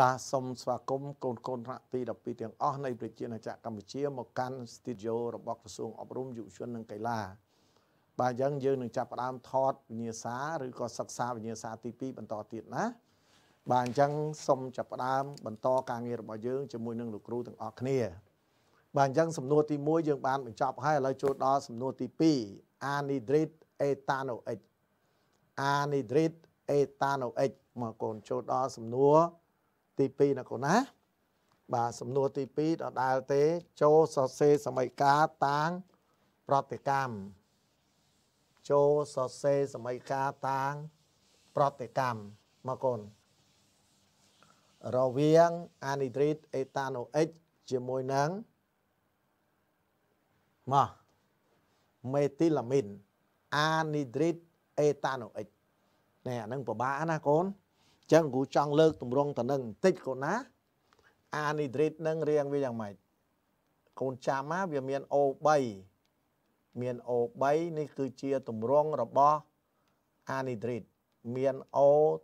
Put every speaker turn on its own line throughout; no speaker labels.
បាទសូមស្វាគមន៍កូនកូនថ្នាក់ទី12ទាំងអស់នៃប្រជាណាចក្រកម្ពុជាមកកាន់ស្ទូឌីយោរបស់ក្រសួងអប់រំយុវជននិងកីឡាបាទអញ្ចឹងយើងនឹងចាប់ផ្ដើមថតវិញ្ញាសាឬក៏សិក្សាវិញ្ញាសាទី2បន្តទៀតណាបាទអញ្ចឹងសូមចាប់ផ្ដើម បន្តការងាររបស់យើងជាមួយនឹងលោកគ្រូទាំងអស់គ្នា បាទអញ្ចឹងសំណួរទី1យើងបានបញ្ចប់ហើយឥឡូវចូលដល់សំណួរទី2 anhydride ethanoic anhydride ethanoic មកកូនចូលដល់សំណួរ2ទី2ណាកូនណាបាទសំណួរទី2ដដែលទេចូលសរសេរសមីការតាងប្រតិកម្មចូលសរសេរសមីការតាងប្រតិកម្មមកកូនរវាងអានីត្រីតអេតាណូអិចជាមួយនឹងមកមេទីឡាមីនអានីត្រីតអេតាណូអិចនេះអានឹងពិបាកណាកូនចឹងគ្រូចង់លើកទម្រង់ទៅនឹងបន្តិចកូនណាអានីដ្រេតនឹងរៀងវាយ៉ាងម៉េចកូនចាំណាវាមាន O3 មាន O3 នេះគឺជាទម្រង់របស់អានីដ្រេតមាន O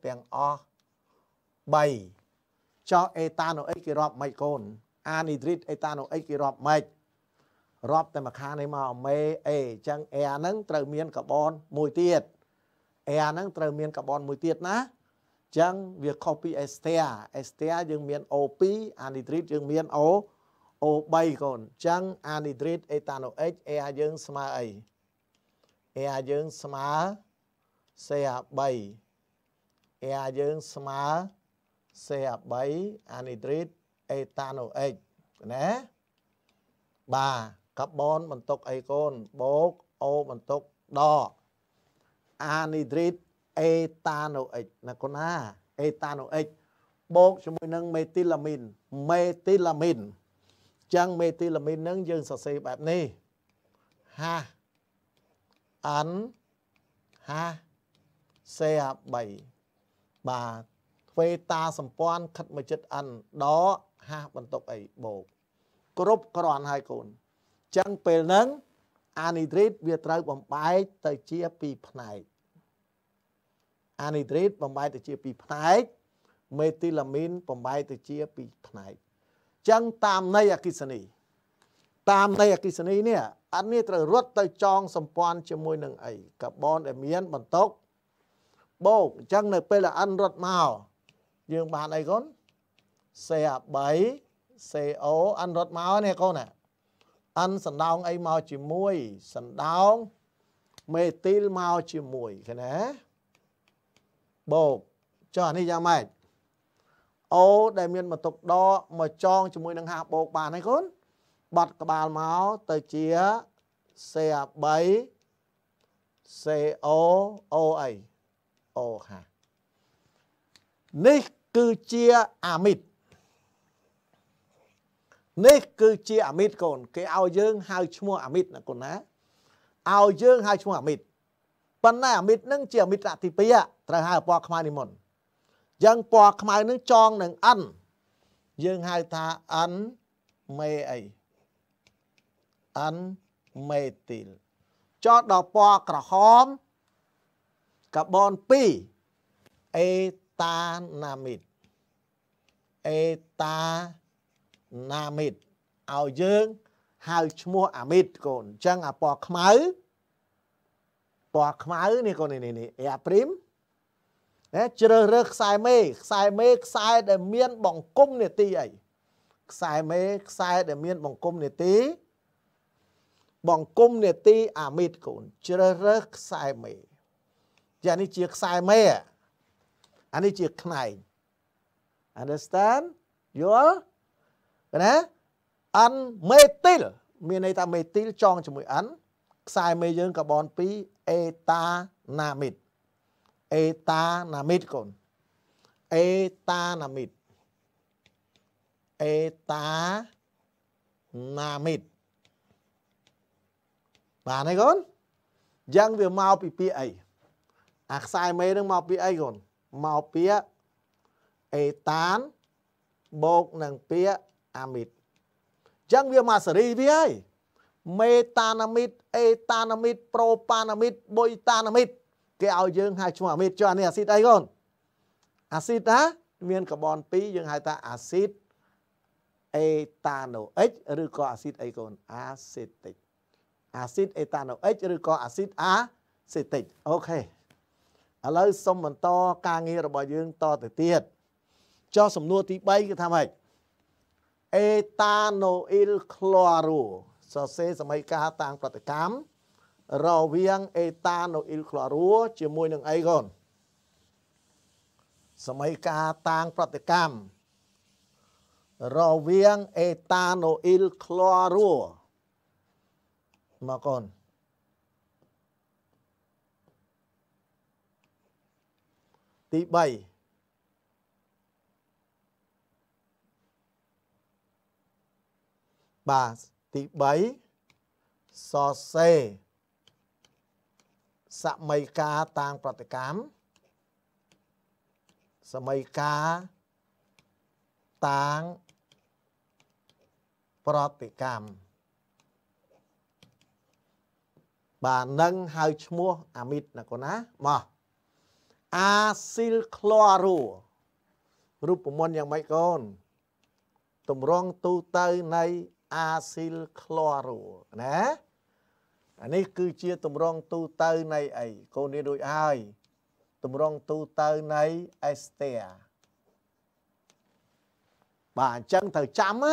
ទាំងអស់3ចោះអេតាណូអិចគេរាប់ម៉េចកូនអានីដ្រេតអេតាណូអិចគេរាប់ម៉េចរាប់តែម្ខាងនេះមកមេអេអញ្ចឹងអេហ្នឹង ត្រូវមានកាបូនមួយទៀតអេហ្នឹងត្រូវមានកាបូនមួយទៀតណាចឹងវាខុសពីអេស្ទែអេស្ទែយើងមាន O2 អានីត្រីតយើងមាន O O3 កូនចឹងអានីត្រីតអេតាណូ H Ar យើងស្មើអី Ar យើងស្មើ Ca3 Ar យើងស្មើ Ca3 អានីត្រីតអេតាណូ H ណាបាទកាបូនបន្ទុកអីកូនបូក O បន្ទុកដអានីត្រីតអេតាណូអិចណាកូនណាអេតាណូអិចបូកជាមួយនឹងមេទីឡាមីនមេទីឡាមីនចឹងមេទីឡាមីននឹងយើងសរសេរបែបនេះហាអានហាសេអា3បាទទ្វេតាសម្ព័ន្ធខិតមួយចិត្តអានដហាបន្ទុកអីបូកគ្រប់គ្រាន់ហើយកូនចឹងពេលហ្នឹងអានីដ្រីតវាត្រូវបំបែកទៅជាពីរផ្នែកអានីដ្រេតបំបែកទៅជាពីរផ្នែកមេទីឡាមីនបំបែកទៅជាពីរផ្នែកចឹងតាមនៃអគិសនី តាមនៃអគិសនីនេះអត់មានត្រូវរត់ទៅចងសម្ព័ន្ធជាមួយនឹងអីកាបូនដែលមានបន្ទុកបូកអញ្ចឹងនៅពេលដែលអិនរត់មកយើងបានអីកូន CA3 CO អិនរត់មកនេះកូនណាអិនសណ្ដោងអីមកជាមួយសណ្ដោងមេទីលមកជាមួយឃើញណាបូកចុះអានេះយ៉ាងម៉េចអូដែលមានមកទុកដកមកចងជាមួយនឹងហាបូកបានហើយកូនបត់ក្បាលមកទៅជា CA3 CO OA O ហានេះគឺជាអាមីតនេះគឺជាអាមីតកូនគេឲ្យយើងហៅឈ្មោះអាមីតណាកូនណាឲ្យយើងហៅឈ្មោះអាមីតប៉ុន្តែអាមិត្រនឹងជាអាមិត្រទី2ត្រូវហៅពណ៌ខ្មៅនិមន្តយ៉ាងពណ៌ខ្មៅនឹងចងនឹងអិនយើងហៅថាអិនមេអីអិនមេទីលចោតដល់ពណ៌ក្រហមកាបូន2អេតាណាមីតអេតាណាមីតឲ្យយើងហៅឈ្មោះអាមីតកូនអញ្ចឹងអាពណ៌ខ្មៅពណ៌ខ្មៅនេះកូននេះនេះ Air Prim ណាជ្រើសរើសខ្សែមេខ្សែមេខ្សែដែលមាន បង្គំនេតិអីខ្សែមេខ្សែដែលមានបង្គំនេតិបង្គំនេតិអាមីតកូនជ្រើសរើសខ្សែមេយ៉ាងនេះជាខ្សែមេអានេះជាខ្នែង understand យល់ណាអានមេទីលមានន័យថាមេទីលចងជាមួយអានខ្សែមេយើងកាបន2អេតាណាមីតអេតាណាមីតកូនអេតាណាមីតអេតាណាមីតបានហើយកូនយ៉ាងវាមកពីពាក្យអីអាខ្សែមេនឹងមកពីអីកូនមកពាក្យអេតានបូកនឹងពាក្យអាមីតអញ្ចឹងវាមកសេរីវាហើយមេតាណាមីតអេតាណាមីតប្រូប៉ាណាមីតបុយតាណាមីតគេឲ្យយើងហៅឈ្មោះអាមីតចុះអានេះអាស៊ីតអីកូនអាស៊ីតណាមានកាបូន2យើងហៅថាអាស៊ីតអេតាណូអិចឬក៏អាស៊ីតអីកូនអាសេតិកអាស៊ីតអេតាណូអិចឬក៏អាស៊ីតអាសេតិកអូខេឥឡូវសូមបន្តការងាររបស់យើងតទៅទៀតចុះសំណួរទី3គឺថាម៉េចអេតាណូអ៊ីលក្លូរូសរសេរសម័យកាលតាំងប្រតិកម្មរវាងអេតាណូអ៊ីលក្លារួជាមួយនឹងអីកូនសម័យកាលតាំងប្រតិកម្មរវាងអេតាណូអ៊ីលក្លារួមកកូនទី3បាទទី3សរសេរសម័យកាតាងប្រតិកម្មសម័យកាតាងប្រតិកម្មបាទនឹងហៅឈ្មោះអាមីតណាកូនណាមកអាស៊ីលក្លរូរូបមន្តយ៉ាងម៉េចកូនតម្រង់ទូទៅនៃអាស៊ីលឃ្លរូណាអានេះគឺជាតម្រងទូទៅនៃអីកូននេះដូចហើយតម្រងទូទៅនៃអេសទែបាទអញ្ចឹងត្រូវចាំណា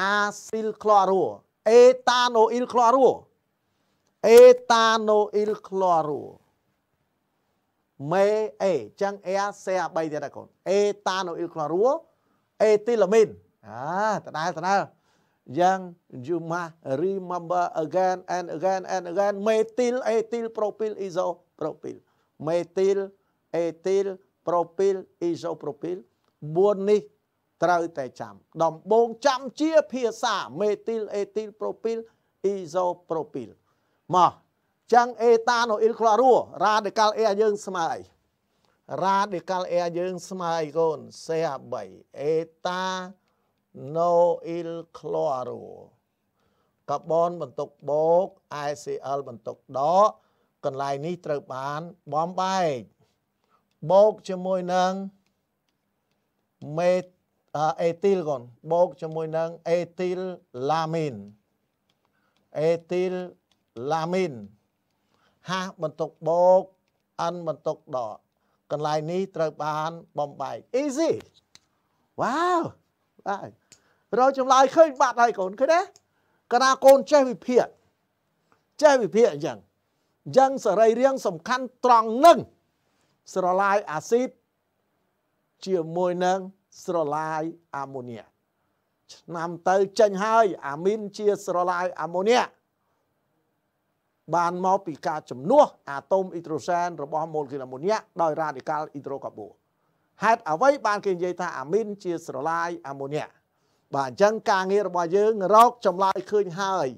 អាស៊ីលឃ្លរូអេតាណូអ៊ីលឃ្លរូអេតាណូអ៊ីលឃ្លរូមេអេចឹងអេសេ3ទៀតណាកូនអេតាណូអ៊ីលឃ្លរូអេទីឡាមីនអាដដែលដដែលយ៉ាង you must remember again and again and again methyl ethyl propyl isopropyl methyl ethyl propyl isopropyl 4នេះត្រូវតែចាំដំបូងចាំជាភាសា methyl ethyl propyl isopropyl មកចឹងអេតាណូអ៊ីលក្លារូរ៉ាឌីកាល់អេយើងស្មើអីរ៉ាឌីកាល់អេយើងស្មើអីកូនសេ3អេតា No il chloro កាបូនបន្ទុកបូក ICL បន្ទុកដកកន្លែងនេះត្រូវបានបំបែកបូកជាមួយនឹងមេអេទីលកូនបូកជាមួយនឹងអេទីលឡាមីនអេទីលឡាមីនហាស់បន្ទុកបូកអានបន្ទុកដកកន្លែងនេះត្រូវបានបំបែក easy wow right រកចម្លើយឃើញបាត់ហើយកូនឃើញទេកាលណាកូនចេះវិភាគចេះវិភាគអញ្ចឹងអញ្ចឹងសរីរាង្គសំខាន់ត្រង់នឹងស្រឡាយអាស៊ីតជាមួយនឹងស្រឡាយអាម៉ូនីយ៉ាឆ្នាំទៅចេញហើយអាមីនជាស្រឡាយអាម៉ូនីយ៉ាបានមកពីការជំនួសអាតូមអ៊ីដ្រូសែនរបស់ម៉ូលេគុលអាម៉ូនីយ៉ាដោយរ៉ាឌីកាល់អ៊ីដ្រូកាបូហេតុអ្វីបាន គេនិយាយថាអាមីនជាស្រឡាយអាម៉ូនីយ៉ាបាទអញ្ចឹងការងាររបស់យើងរកចម្លើយឃើញហើយ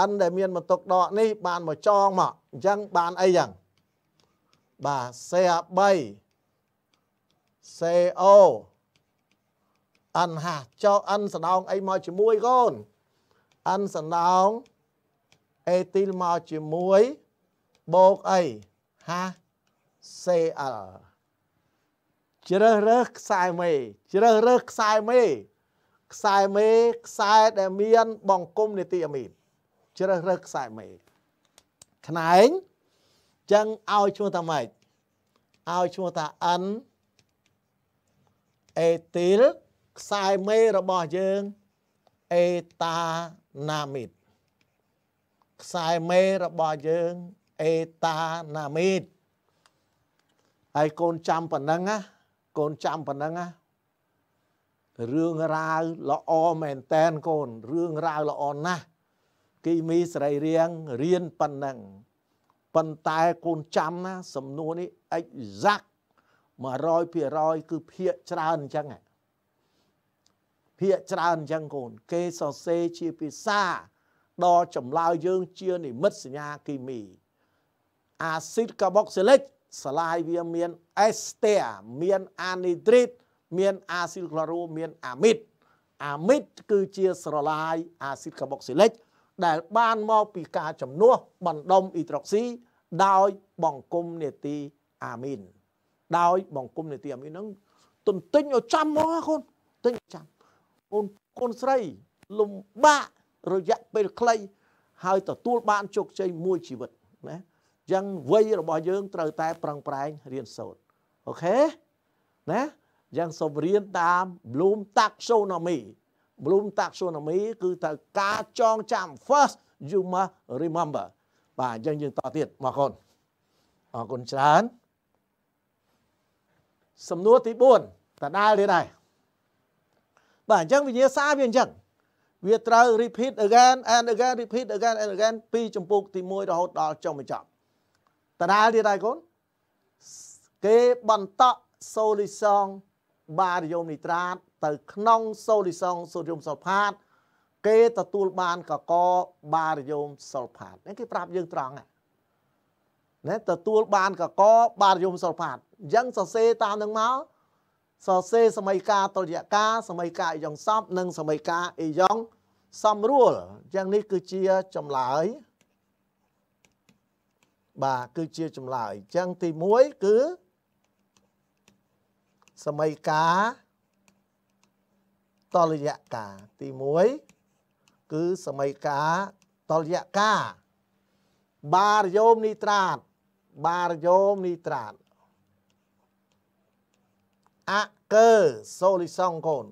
អានដែលមានបន្ទុកដកនេះបានមកចងមកអញ្ចឹងបានអីយ៉ាងបាទ CA3 CO អិនហាចោអិនសណ្ដោងអីមកជាមួយកូនអិនសណ្ដោងអេទីលមកជាមួយបូកអីហា CL ជ្រើសរើសខ្សែមេជ្រើសរើសខ្សែមេខ្សែមេខ្សែដែលមាន បង្គំនីតិអាមីនជ្រើសរើសខ្សែមេ ខ្នែងចឹងឲ្យឈ្មោះថាម៉េចឲ្យឈ្មោះថា N អេទីលខ្សែមេរបស់យើងអេតាណាមីតខ្សែមេរបស់យើងអេតាណាមីតហើយកូនចាំប៉ុណ្ណឹងណាកូនចាំប៉ុណ្ណឹងណារឿងរ៉ាវល្អមែនតែនកូនរឿងរ៉ាវល្អណាស់គីមីសរីរាង្គរៀនប៉ុណ្ណឹង ប៉ុន្តែកូនចាំណា សំណួរនេះ exact 100%គឺភាកច្រើនអញ្ចឹងភាកច្រើនអញ្ចឹងកូនគេសរសេរជាភាសា ដល់ចម្លើយយើងជានិមិត្តសញ្ញាគីមី អាស៊ីតកាបុកសិលិកស្លាយវាមានអេស្ទែមានអានីត្រីតមានអាស៊ីលក្លារូមានអាមីតអាមីតគឺជាស្រឡាយ អាស៊ីតកាបុកស៊ីលិច ដែល បានមកពីការជំនួសបណ្ដុំអ៊ីត្រុកស៊ីដោយបង្គំនេតិអាមីនដោយ បង្គំនេតិអាមីនហ្នឹងទន្ទិញឲ្យចាំមកកូនទិញចាំអូនកូនស្រី លំបាករយៈពេលខ្លី ហើយទទួលបានជោគជ័យមួយជីវិតណាអញ្ចឹងវ័យរបស់យើងត្រូវតែប្រឹងប្រែងរៀនសូត្រអូខេណាយ៉ាងសូវរៀនតាម Bloom Taxonomy Bloom Taxonomy គឺត្រូវការចងចាំ first you must remember បាទអញ្ចឹងយើងតទៀតមកកូនអរគុណច្រើនសំណួរទី4តដាលទៀតដែរបាទអញ្ចឹងវិញ្ញាសាវាអញ្ចឹងវាត្រូវ repeat again and again repeat again and again ពីចំពុកទី1រហូតដល់ចុងបញ្ចប់តដាលទៀតដែរកូនគេបន្តសូលីសងបារីយ៉ូមនីត្រាតទៅក្នុងសូលីសងសូដ្យូមសុលផាត គេទទួលបានកកបារីយ៉ូមសុលផាតនេះគេប្រាប់យើងត្រង់ហ្នឹងណាទទួលបានកកបារយមសុលផាតអញ្ចឹងសរសេរតាមនឹងមកសរសេរសមីការតុលយកាសមីការអ៊ីយ៉ងសពនិងសមីការអ៊ីយ៉ងសំរួលអញ្ចឹងនេះគឺជាចម្លើយ បាទគឺជាចម្លើយអញ្ចឹងទី1គឺសម័យកាលតលយៈកាទី1គឺសម័យកាលតលយៈកាបារយោមនីត្រាតបារយោមនីត្រាតអកើសូលីសង់កូន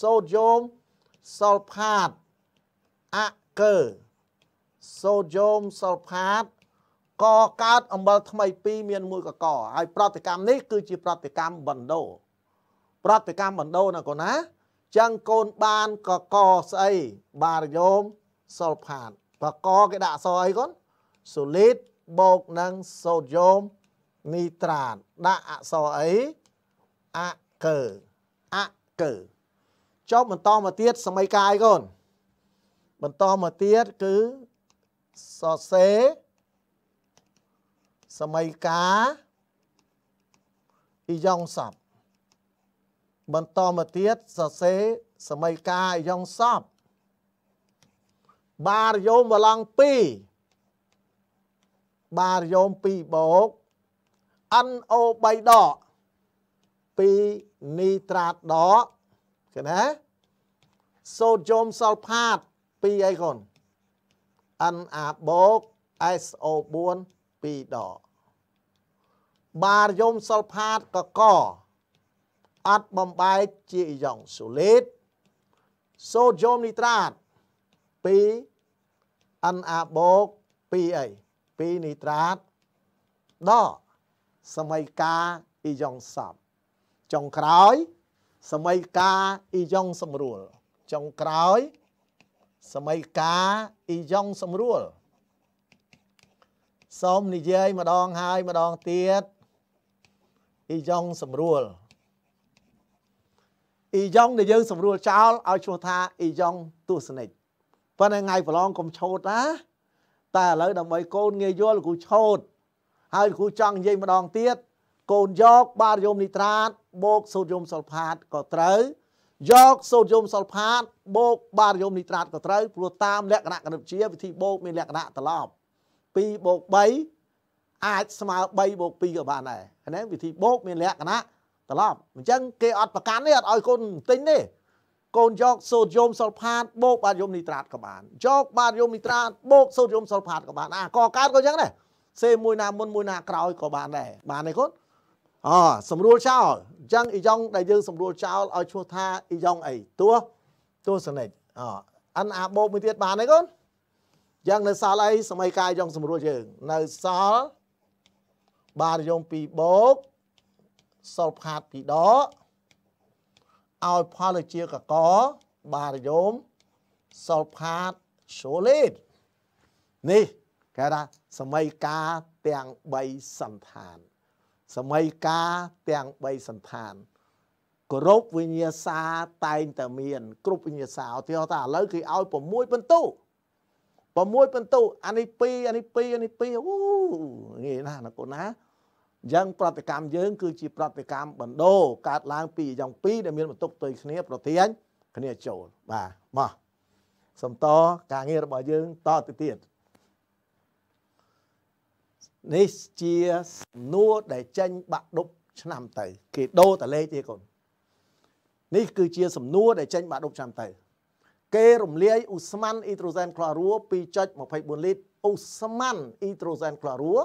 សូដ្យូមសុលផាតអកើសូដ្យូមសុលផាតកកើតអំបិលថ្មី2មានមួយកកហើយប្រតិកម្មនេះគឺជាប្រតិកម្មបណ្ដោប្រតិកម្មបណ្ដោណាកូនណាចឹងកូនបានកកស្អីបាទយោមសុលផាតបកគេដាក់អសអីកូនសូលីតបូកនឹងសូដ្យូមនីត្រាតដាក់អសអីអកើអកើចប់បន្តមកទៀតសមីកាយកូនបន្តមកទៀតគឺសសេសម័យកាលអ៊ីយ៉ុងសពបន្តមកទៀតសរសេរសម័យកាលអ៊ីយ៉ុងសពបារយោមវឡង់2បារយោម2បូក NO 3ដក2នីត្រាតដកឃើញណាសូដ្យូមសលផាត2អីកូន Na បូក SO4 2ដកបារយមសុលផាតកកអត់បំបែកជាអ៊ីយ៉ង់សូលីតសូដ្យូមនីត្រាត2 Na បូក2អី2នីត្រាតដកសម័យកាអ៊ីយ៉ង់សពចុងក្រោយសម័យកាអ៊ីយ៉ង់សម្រួលចុងក្រោយសម័យកាអ៊ីយ៉ង់សម្រួលសូមនិយាយម្ដងហើយម្ដងទៀតអ៊ីយ៉ុងសម្រួលអ៊ីយ៉ុងដែលយើងសម្រួលចោលឲ្យឈ្មោះថាអ៊ីយ៉ុងទស្សនិកប៉ុន្តែថ្ងៃប្រឡងកុំឆោតណាតែឥឡូវដើម្បីកូនងាយយល់គ្រូឆោតហើយគ្រូចង់និយាយម្ដងទៀតកូនយកបារយមនីត្រាតបូកសូដ្យូមសុលផាតក៏ត្រូវយកសូដ្យូមសុលផាតបូកបារយមនីត្រាតក៏ត្រូវព្រោះតាមលក្ខណៈគណិតវិទ្យាវិធីបូកមានលក្ខណៈត្រឡប់2បូក3អាចស្មើ3បូក2ក៏បានដែរហ្នឹងវិធីបូកមានលក្ខណៈត្រឡប់អញ្ចឹងគេអត់ប្រកាន់ទេអត់ឲ្យកូនទិញទេកូនយកសូដ្យូមសុលផាតបូកបាតយូមនីត្រាតក៏បានយកបាតយូមនីត្រាតបូកសូដ្យូមសុលផាតក៏បានអាក៏កើតក៏អញ្ចឹងដែរសេមួយណាមុនមួយណាក្រោយក៏បានដែរបានទេកូនអសម្រួលចោលអញ្ចឹងអ៊ីយ៉ុងដែលយើងសម្រួលចោលឲ្យឈ្មោះថាអ៊ីយ៉ុងអីតួតួសនិចអ NA បូកមួយទៀតបានទេកូនយ៉ាងនៅសាលអីសម័យកាយយើងសម្រួលយើងនៅសាលបានយើងពីបោកសុលផាតពីដកឲ្យផលជាកកបាទយោមសុលផាតសូលីតនេះគេថាសម័យកាទាំង3សន្តាន សម័យកាទាំង3សន្តានគ្រប់វិញ្ញាសាតែងតែមានគ្រប់វិញ្ញាសាឧទាហរណ៍ថាឥឡូវគេឲ្យ6បន្ទុក6ពិន្ទុអានេះ2អានេះ2អានេះ2អូងាយណាស់ណាកូនណាអញ្ចឹងប្រតិកម្មយើងគឺជាប្រតិកម្មបណ្ដោកើតឡើង ពីយ៉ាង2ដែលមានបន្ទុកផ្ទុយគ្នា ប្រទាញគ្នាចូលបាទមកសំតការងាររបស់យើងតទៅទៀតនេះជាសំណួរដែលចេញបាក់ដប់ឆ្នាំទៅគេដូរតលេខទេកូននេះគឺជាសំណួរដែលចេញបាក់ដប់ឆ្នាំទៅគេរំលាយអ៊ូស្មាន់អ៊ីត្រូសែនក្លារួ2.24លីត្រអ៊ូស្មាន់អ៊ីត្រូសែនក្លារួ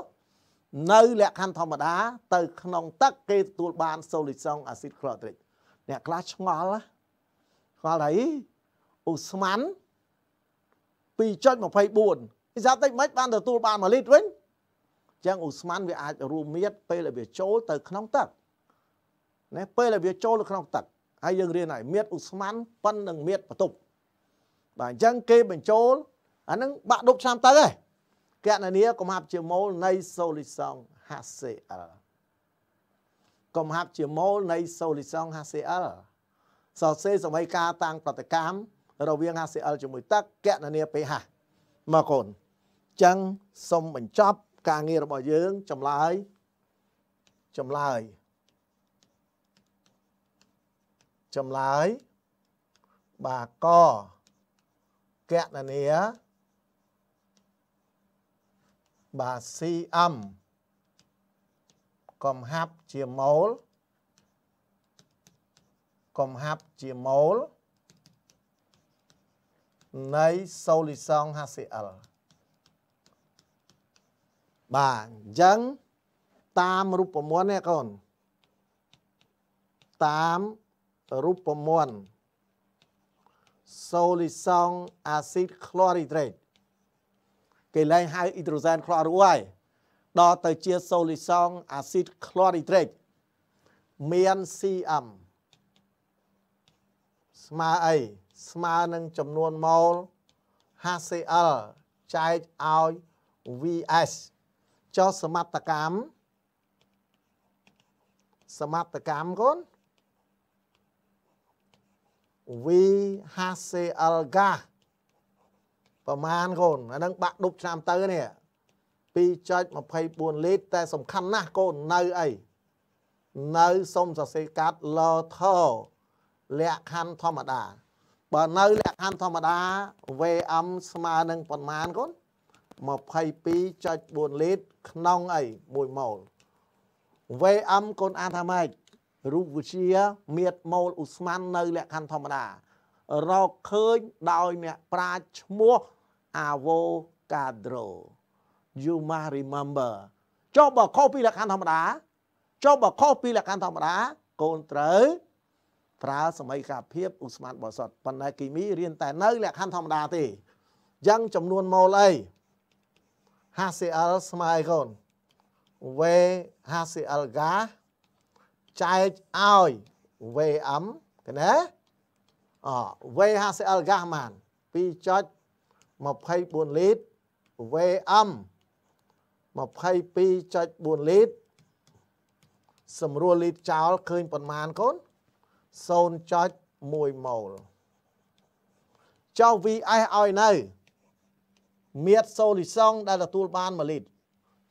នៅលក្ខខណ្ឌធម្មតា ទៅក្នុងទឹក គេទទួលបាន សូលីសុងអាស៊ីតក្លូត្រិកអ្នកខ្លះឆ្ងល់ឆ្ងល់អីអ៊ូស្មាន់2.24ឥសាតិចមិនបានទទួលបាន1លីត្រវិញចឹងអ៊ូស្មាន់វាអាចរួមមៀតពេលដែលវាចូលទៅក្នុងទឹកណាពេលដែលវាចូលទៅក្នុងទឹកហើយយើងរៀនហើយមៀតអ៊ូស្មាន់ប៉ុននឹងមៀតបន្ទប់បាទអញ្ចឹងគេបញ្ចូលអានឹងបាក់ដប់ឆ្នាំទៅឯងគណនាកំហាប់ជាមូលនៃសូលីសង HCl កំហាប់ជាមូលនៃសូលីសង HCl សរសេរសមីការតាំងប្រតិកម្មរវាង HCl ជាមួយទឹកគណនា pH មកកូនអញ្ចឹងសូមបញ្ចប់ការងាររបស់យើងចម្លើយចម្លើយចម្លើយបាទកកណនីបាទ CM កំហាប់ជាម៉ូលកំហាប់ជាម៉ូលនៃសូលីសង HCl បាទអញ្ចឹងតាមរូបមន្តណាកូនតាមរូបមន្តសូលីសង់អាស៊ីតក្លរីត្រេតគេឡើងហៅអ៊ីដ្រូសែនក្លរួយដល់ទៅជាសូលីសង់អាស៊ីតក្លរីត្រេតមាន CM ស្មើអីស្មើនឹងចំនួនម៉ូល HCl ចែកឲ្យ VS ចុះសមត្ថកម្មសមត្ថកម្មកូន0.5 VHCL gas ប្រមាណកូនអានឹងបាក់ដប់ឆ្នាំទៅនេះ2.24លីត្រតែសំខាន់ណាស់កូននៅអីនៅសុំសរសេរកាតលថលក្ខខណ្ឌធម្មតា បើនៅ លក្ខខណ្ឌធម្មតា VM ស្មើនឹងប្រមាណកូន22.4លីត្រក្នុងអី1ម៉ូល VM កូនអានថាម៉េចរូបវិជាមៀតម៉ូលអ៊ូស្មាននៅលក្ខខណ្ឌធម្មតារកឃើញដោយអ្នកប្រាជ្ញឈ្មោះអាវ៉ូកាដ្រូ you must remember ចុះបើខុសពីលក្ខខណ្ឌធម្មតាចុះបើខុសពីលក្ខខណ្ឌធម្មតាកូនត្រូវប្រើសមីការភាពឧស្ម័នបរិសុទ្ធប៉ុន្តែគីមីរៀនតែនៅលក្ខខណ្ឌធម្មតាទេយ៉ាងចំនួនម៉ូលអី HCl ស្មើកូន V HCl gas ចែកឲ្យ VM កណាអ VHCL Gasman 2.24លីត្រ VM 22.4លីត្រសម្រួលលីត្រចោលឃើញប៉ុន្មានកូន0.1ម៉ូលចោល VS ឲ្យនៅមៀតសូលីសុងដែលទទួលបាន1លីត្រ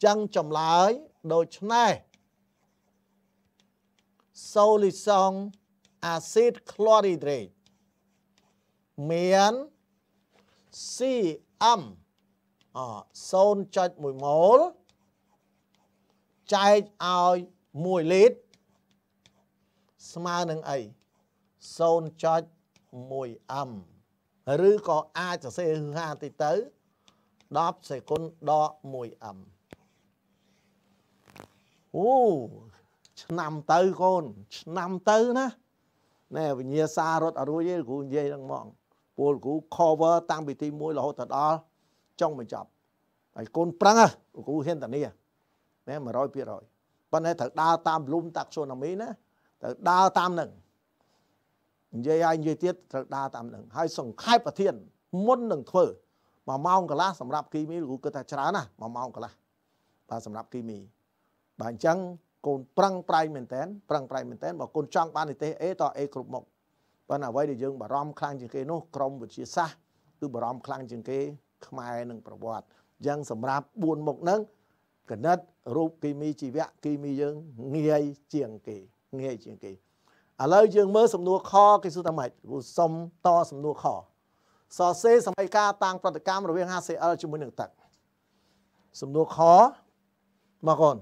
ចឹងចម្លើយដូច្នេះសូលីសងអាស៊ីតក្លរីត្រេតមាន CM អ0.1ម៉ូលចែកឲ្យ1លីត្រស្មើនឹងអី0.1អឹមឬក៏អាចសរសេរហឺហាតិចទៅ10សេគុនដក1អឹមអូឆ្នាំទៅកូនឆ្នាំទៅណាណែវិញ្ញាសាររត់អរួយទេគ្រូនិយាយហ្នឹងហ្មងពលគ្រូ cover តាំងពីទី1រហូតដល់ចុងបញ្ចប់ហើយកូនប្រឹងគ្រូហ៊ានតានេះណែ100%ប៉ុន្តែត្រូវដើរតាមលំតាក់សូណាមីណាត្រូវដើរតាមហ្នឹងនិយាយហើយនិយាយទៀតត្រូវដើរតាមហ្នឹងហើយសង្ខេបប្រធាន មុននឹងធ្វើមួយម៉ោងកន្លះសម្រាប់គីមីលោកគ្រូគិតថាច្រើនណាស់មួយម៉ោងកន្លះបាទសម្រាប់គីមីបាទអញ្ចឹងកូនប្រឹងប្រែងមែនតែនប្រឹងប្រែងមែនតែនបើកូនចង់បាននិទេសអេតអេគ្រប់មុខប៉ុន្តែអ្វីដែលយើងបារម្ភខ្លាំងជាងគេនោះក្រមវិទ្យាសាស្ត្រគឺបារម្ភខ្លាំងជាងគេខ្មែរនិងប្រវត្តិយ៉ាងសម្រាប់4មុខហ្នឹងគណិតរូបគីមីជីវៈគីមីយើងងាយជាងគេងាយជាងគេឥឡូវយើងមើលសំណួរខគេសួរថាម៉េចព្រោះសុំតសំណួរខសរសេរសម័យកាលតាំងប្រតិកម្មរវាង HCl ជាមួយនឹងទឹកសំណួរខមកកូន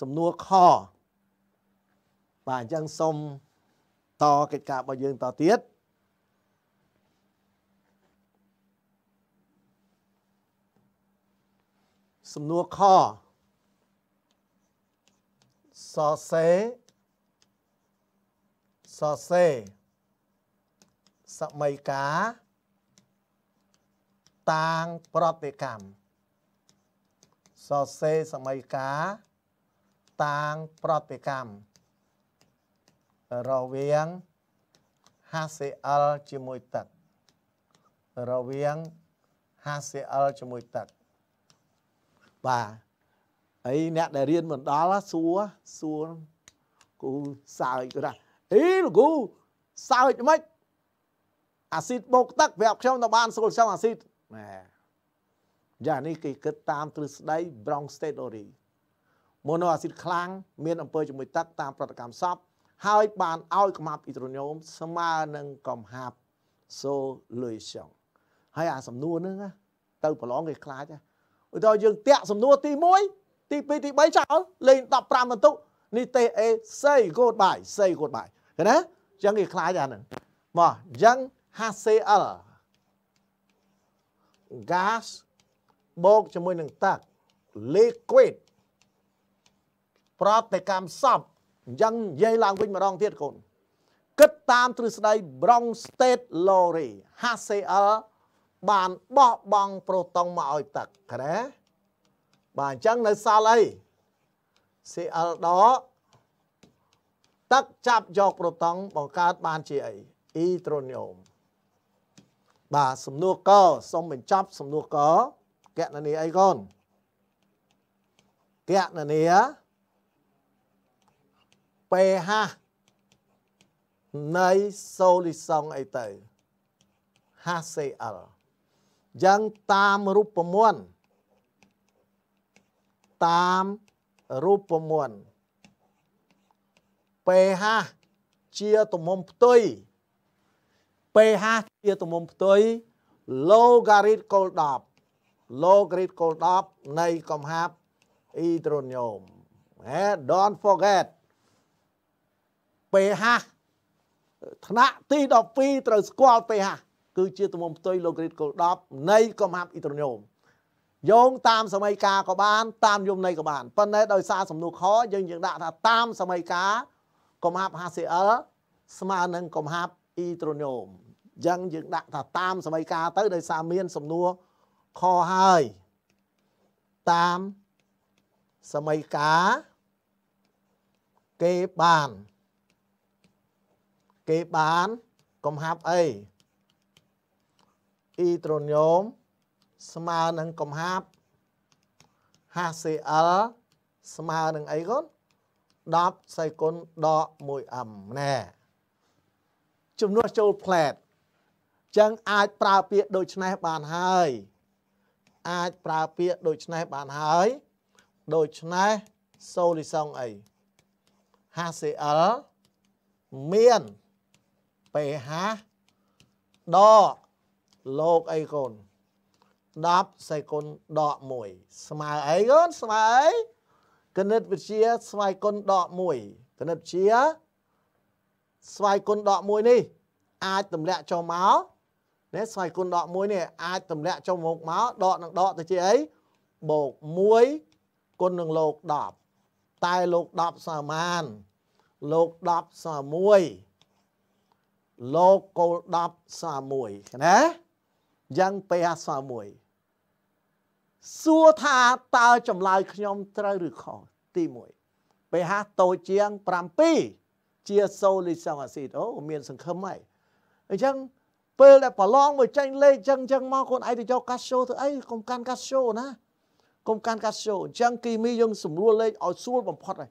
សំណួរខបាទអញ្ចឹងសូមតកិច្ចការរបស់យើងតទៀតសំណួរខសសេសសេសម័យកាតាងប្រតិកម្មសសេសម័យកាតាងប្រតិកម្មរវាង HCl ជាមួយទឹករវាង HCl ជាមួយទឹកបាទហើយអ្នកដែលរៀនមិនដល់សួរសួរគូសើចគាត់ថាអីលោកគូសើចមិនអាស៊ីតបូកទឹកប្រាប់ខ្ញុំទៅបានស្រួលចំអាស៊ីតណែយ៉ាងនេះគេគិតតាមទ្រឹស្ដី Brown State Theory ម៉ូណូអាស៊ីតខ្លាំងមានអំពើជាមួយទឹកតាមប្រតិកម្មសពហើយបានឲ្យកំហាប់អ៊ីដ្រូញូមស្មើនឹងកំហាប់សូលុយសុងហើយអាសំណួរហ្នឹងទៅប្រឡងគេខ្លាចឧទាហរណ៍យើងតាក់សំណួរទី1ទី2ទី3ចោលលេខ15បន្ទុកនេះទេអេសៃគោតបាយសៃគោតបាយឃើញណាអញ្ចឹងគេខ្លាចអាហ្នឹងមកអញ្ចឹង HCl gas បូកជាមួយនឹងទឹក liquid ប្រតិកម្មសពអញ្ចឹងនិយាយឡើងវិញម្ដងទៀតកូនគិតតាមទ្រឹស្ដី Bronx State Lowry HCl បានបោះបង់ប្រូតុងមកឲ្យទឹកឃើញទេបាទអញ្ចឹងនៅសល់អី Cl ដកទឹកចាប់យកប្រូតុងបង្កើតបានជាអី Electronium បាទសំណួរកសូមបញ្ចប់សំណួរកកណនីអីកូនកណនី pH នៃសូលីសុងអីទៅ HCl យ៉ាងតាមរូបមន្តតាមរូបមន្ត pH ជាទំហំផ្ទុយ pH ជាទំហំផ្ទុយ logarit គោល10 logarit គោល10នៃកំហាប់អ៊ីដ្រូញូម Don't forget PH ថ្នាក់ទី12ត្រូវស្គាល់ PH គឺជាទំហំផ្ទុយលោករិតគោល10នៃកំហាប់អ៊ីត្រូញូមយោងតាមសម័យកាក៏បាន តាមយមន័យក៏បានប៉ុន្តែដោយសារសំណួរខយើងយើងដាក់ថាតាម សម័យកាកំហាប់ HCl ស្មើនឹងកំហាប់អ៊ីត្រូញូមអញ្ចឹងយើងដាក់ថាតាមសម័យកាទៅដោយសារមាន សំណួរខហើយតាមសម័យកាគេបានគេបានកំហាប់អីអ៊ីត្រូញូមស្មើនឹងកំហាប់ HCl ស្មើនឹងអីកូន10សីគុណដក 1m ណែជំនួសចូលផ្លែតចឹងអាចប្រើពាក្យដូចនេះបានហើយ អាចប្រើពាក្យដូចនេះបានហើយដូច្នេះសូលីសុងអី HCl មានពេហាដកលោកអីកូន10សេគុណដក1ស្មើអីកូនស្មើអីគណិតវិទ្យាស្វ័យគុណដក1គណិតវិទ្យាស្វ័យគុណដក1នេះអាចទម្លាក់ចុះមកនេះស្វ័យគុណដក1នេះអាចទម្លាក់ចុះមកមកដកនឹងដកទៅជាអីបូក1គុណនឹងលោក10តែលោក10សមានលោក10ស1លោកគោល10ស្មើ1ណាយ៉ាងពេះស្មើ1សួរថាតើចម្លើយខ្ញុំត្រូវឬខុសទី1ពេះតូចជាង7ជាសូលីសង់អាស៊ីតអូមានសង្ឃឹមហើយអញ្ចឹងពេលដែលប្រឡងមកចាញ់លេខចឹងចឹងមកខ្លួនឯងទៅយកកាសសូទៅអីកុំកាន់កាសសូណាកុំកាន់កាសសូអញ្ចឹងគីមីយើងស្រួលលេខឲ្យស្រួល បំផុតហើយ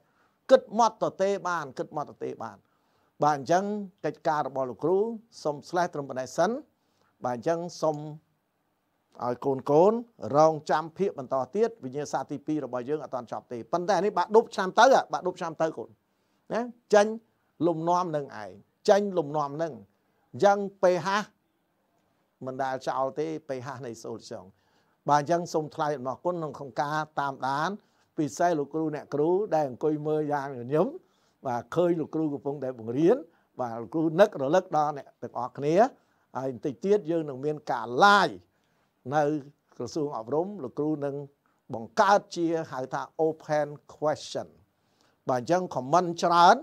គិតម៉ត់តទេបានគិតម៉ត់តទេបានបាទអញ្ចឹងកិច្ចការរបស់លោកគ្រូសូមស្លេះត្រឹមប៉ុណ្ណេះសិនបាទអញ្ចឹងសូមឲ្យកូនកូនរងចាំភាកបន្តទៀតវិញ្ញាសាទី2របស់យើងអត់ទាន់ចប់ទេប៉ុន្តែនេះបាក់ដប់ឆ្នាំទៅបាក់ដប់ឆ្នាំទៅកូនណាចាញ់លំនាំនឹងឯងចាញ់លំនាំនឹងអញ្ចឹងពេហាមិនដែលចោលទេពេហានៃសូលចង់បាទអញ្ចឹងសូមថ្លែងអំណរគុណក្នុងការតាមដានពិសេសលោកគ្រូអ្នកគ្រូដែលអង្គុយមើលយ៉ាងញញឹមបាទឃើញលោកគ្រូកំពុងតែបង្រៀនបាទលោកគ្រូនឹករលឹកដល់អ្នកទាំងអស់គ្នាហើយបន្តិចទៀតយើងនឹងមានការ live នៅក្រសួងអប់រំលោកគ្រូនឹងបង្កើតជាហៅថា open question បាទអញ្ចឹង comment ច្រើន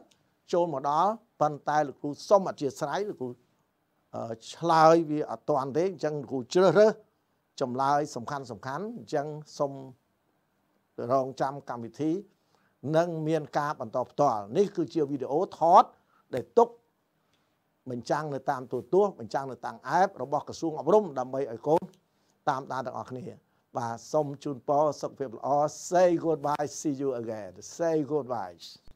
ចូលមកដល់ប៉ុន្តែលោកគ្រូសុំអធិស្ឋានលោកគ្រូឆ្លើយវាអត់តាន់ទេអញ្ចឹងលោកគ្រូជ្រើសរើសចម្លើយសំខាន់សំខាន់អញ្ចឹងសុំរងចាំកម្មវិធីនិងមានការបន្តផ្ទាល់នេះគឺជាវីដេអូថតដែលទុកបញ្ចាំងនៅតាមទូរទស្សន៍បញ្ចាំងនៅតាមអេបរបស់ក្រសួងអប់រំដើម្បីឲ្យកូនតាមដានទាំងអស់គ្នា បាទសូមជូនពរសុខភាពល្អ say goodbye see you again say goodbye